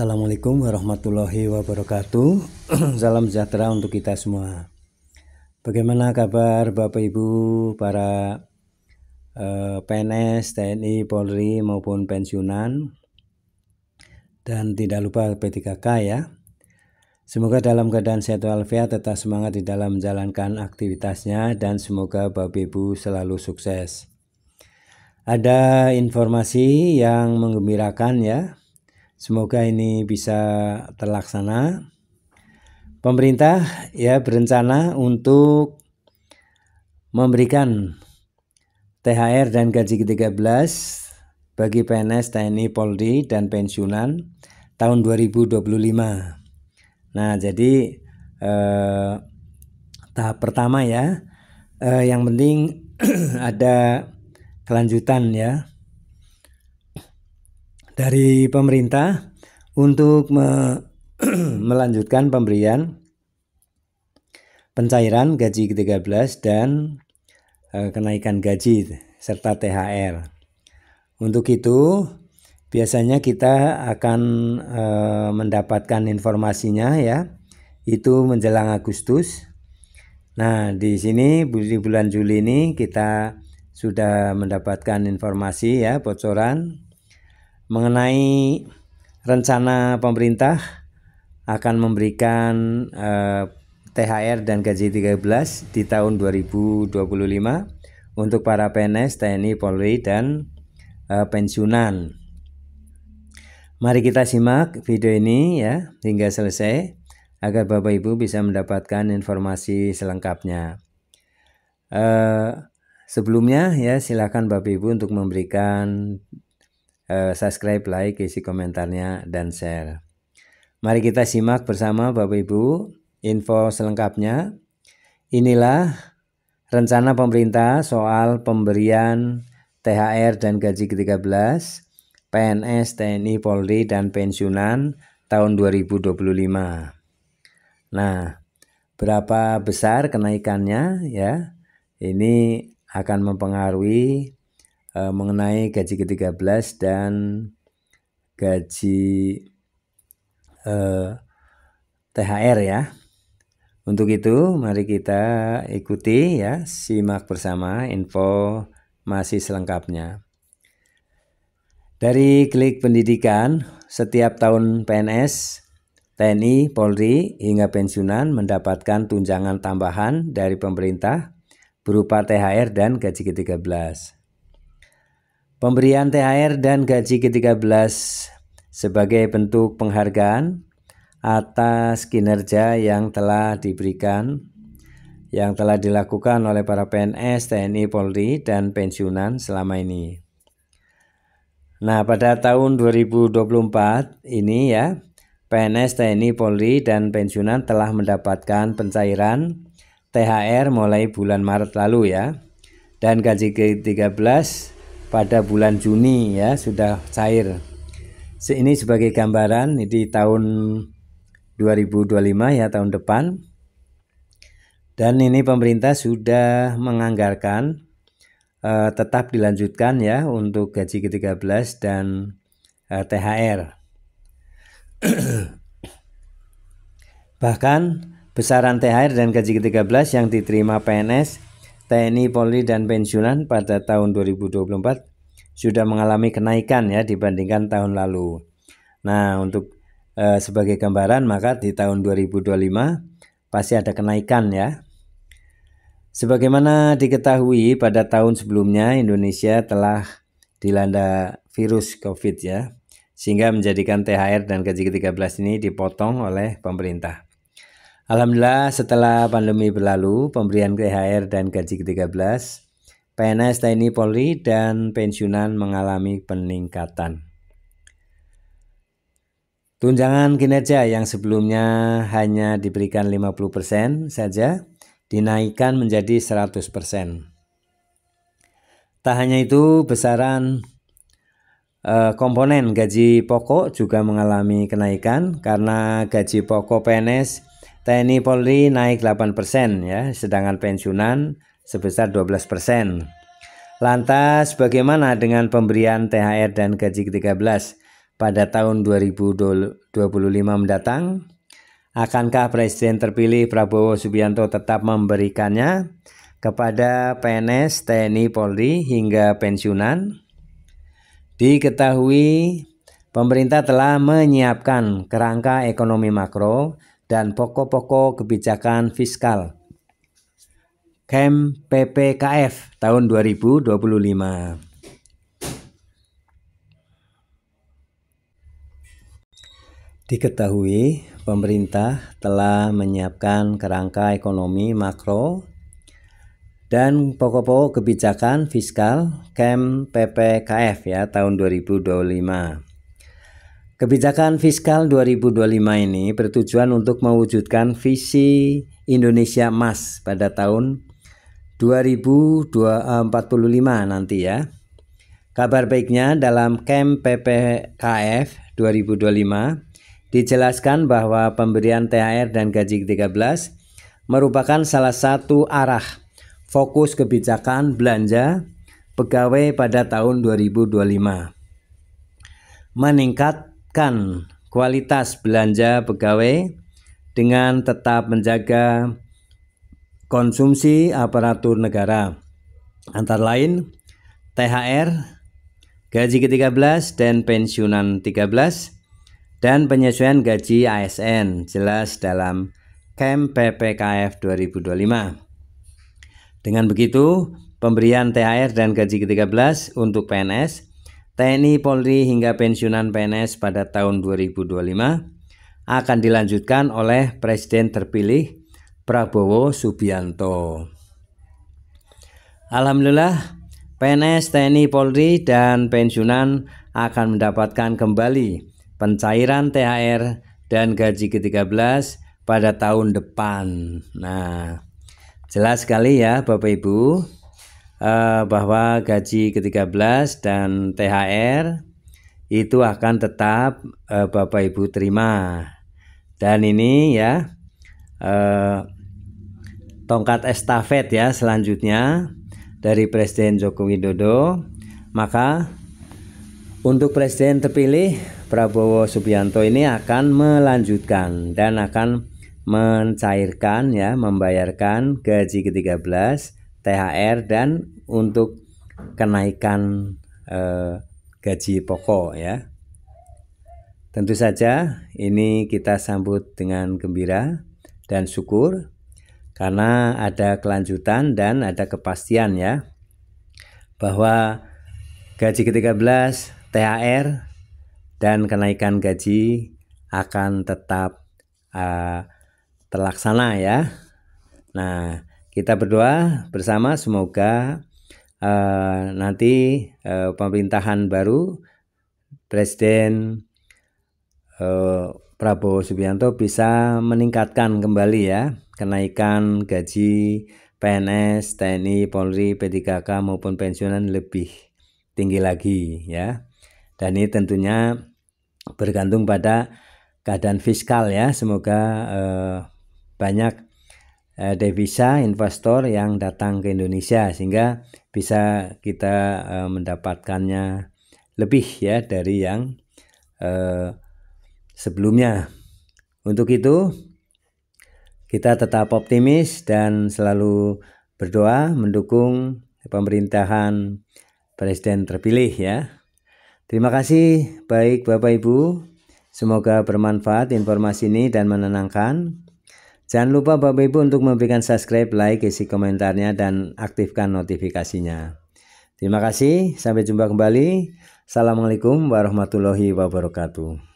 Assalamualaikum warahmatullahi wabarakatuh. Salam sejahtera untuk kita semua. Bagaimana kabar Bapak Ibu para eh, PNS, TNI, Polri maupun pensiunan? Dan tidak lupa P3K ya. Semoga dalam keadaan sehat walafiat tetap semangat di dalam menjalankan aktivitasnya dan semoga Bapak Ibu selalu sukses. Ada informasi yang mengembirakan ya Semoga ini bisa terlaksana. Pemerintah ya berencana untuk memberikan THR dan gaji ke-13 bagi PNS TNI Polri dan pensiunan tahun 2025. Nah, jadi eh, tahap pertama ya. Eh, yang penting ada kelanjutan ya dari pemerintah untuk me melanjutkan pemberian pencairan gaji ke-13 dan e, kenaikan gaji serta THR. Untuk itu, biasanya kita akan e, mendapatkan informasinya ya. Itu menjelang Agustus. Nah, di sini di bulan Juli ini kita sudah mendapatkan informasi ya bocoran mengenai rencana pemerintah akan memberikan eh, THR dan gaji 13 di tahun 2025 untuk para PNS, TNI, Polri dan eh, pensiunan. Mari kita simak video ini ya hingga selesai agar Bapak Ibu bisa mendapatkan informasi selengkapnya. Eh, sebelumnya ya silakan Bapak Ibu untuk memberikan Eh, subscribe, like, isi komentarnya, dan share. Mari kita simak bersama Bapak Ibu info selengkapnya. Inilah rencana pemerintah soal pemberian THR dan gaji ke-13 PNS, TNI, Polri, dan pensiunan tahun 2025. Nah, berapa besar kenaikannya ya? Ini akan mempengaruhi Eh, mengenai gaji ke-13 dan gaji uh, eh, THR ya. Untuk itu mari kita ikuti ya, simak bersama info masih selengkapnya. Dari klik pendidikan, setiap tahun PNS, TNI, Polri, hingga pensiunan mendapatkan tunjangan tambahan dari pemerintah berupa THR dan gaji ke-13. Pemberian THR dan gaji ke-13 sebagai bentuk penghargaan atas kinerja yang telah diberikan yang telah dilakukan oleh para PNS, TNI, Polri, dan pensiunan selama ini. Nah, pada tahun 2024 ini ya, PNS, TNI, Polri, dan pensiunan telah mendapatkan pencairan THR mulai bulan Maret lalu ya. Dan gaji ke-13 pada bulan Juni ya sudah cair. Ini sebagai gambaran di tahun 2025 ya tahun depan. Dan ini pemerintah sudah menganggarkan eh, tetap dilanjutkan ya untuk gaji ke-13 dan eh, THR. Bahkan besaran THR dan gaji ke-13 yang diterima PNS TNI, Polri, dan pensiunan pada tahun 2024 sudah mengalami kenaikan ya dibandingkan tahun lalu. Nah, untuk e, sebagai gambaran maka di tahun 2025 pasti ada kenaikan ya. Sebagaimana diketahui pada tahun sebelumnya Indonesia telah dilanda virus Covid ya, sehingga menjadikan THR dan gaji ke-13 ini dipotong oleh pemerintah. Alhamdulillah setelah pandemi berlalu, pemberian THR dan gaji ke-13, PNS TNI Polri dan pensiunan mengalami peningkatan. Tunjangan kinerja yang sebelumnya hanya diberikan 50% saja dinaikkan menjadi 100%. Tak hanya itu, besaran eh, komponen gaji pokok juga mengalami kenaikan karena gaji pokok PNS TNI Polri naik 8% ya, sedangkan pensiunan sebesar 12%. Lantas bagaimana dengan pemberian THR dan gaji ke-13 pada tahun 2025 mendatang? Akankah Presiden terpilih Prabowo Subianto tetap memberikannya kepada PNS, TNI, Polri hingga pensiunan? Diketahui pemerintah telah menyiapkan kerangka ekonomi makro dan pokok-pokok kebijakan fiskal. Kem PPKF tahun 2025. Diketahui pemerintah telah menyiapkan kerangka ekonomi makro dan pokok-pokok kebijakan fiskal KEM PPKF ya tahun 2025. Kebijakan fiskal 2025 ini bertujuan untuk mewujudkan visi Indonesia emas pada tahun 2045 nanti ya. Kabar baiknya dalam Kem PPKF 2025 dijelaskan bahwa pemberian THR dan gaji ke-13 merupakan salah satu arah fokus kebijakan belanja pegawai pada tahun 2025. Meningkat meningkatkan kualitas belanja pegawai dengan tetap menjaga konsumsi aparatur negara antara lain THR, gaji ke-13 dan pensiunan 13 dan penyesuaian gaji ASN jelas dalam KEM PPKF 2025. Dengan begitu, pemberian THR dan gaji ke-13 untuk PNS TNI, Polri hingga pensiunan PNS pada tahun 2025 akan dilanjutkan oleh Presiden terpilih Prabowo Subianto. Alhamdulillah, PNS, TNI, Polri, dan pensiunan akan mendapatkan kembali pencairan THR dan gaji ke-13 pada tahun depan. Nah, jelas sekali ya Bapak Ibu. Eh, bahwa gaji ke-13 dan THR itu akan tetap uh, Bapak Ibu terima. Dan ini ya uh, tongkat estafet ya selanjutnya dari Presiden Joko Widodo. Maka untuk presiden terpilih Prabowo Subianto ini akan melanjutkan dan akan mencairkan ya membayarkan gaji ke-13 THR dan untuk kenaikan eh, gaji pokok ya. Tentu saja ini kita sambut dengan gembira dan syukur karena ada kelanjutan dan ada kepastian ya bahwa gaji ke-13, THR dan kenaikan gaji akan tetap uh, terlaksana ya. Nah, kita berdoa bersama semoga uh, nanti uh, pemerintahan baru Presiden uh, Prabowo Subianto bisa meningkatkan kembali ya kenaikan gaji PNS, TNI, Polri, P3K maupun pensiunan lebih tinggi lagi ya. Dan ini tentunya bergantung pada keadaan fiskal ya. Semoga eh, banyak uh, devisa investor yang datang ke Indonesia sehingga bisa kita uh, mendapatkannya lebih ya dari yang uh, sebelumnya. Untuk itu kita tetap optimis dan selalu berdoa mendukung pemerintahan presiden terpilih ya. Terima kasih baik Bapak Ibu. Semoga bermanfaat informasi ini dan menenangkan. Jangan lupa Bapak Ibu untuk memberikan subscribe, like, isi komentarnya, dan aktifkan notifikasinya. Terima kasih, sampai jumpa kembali. Assalamualaikum warahmatullahi wabarakatuh.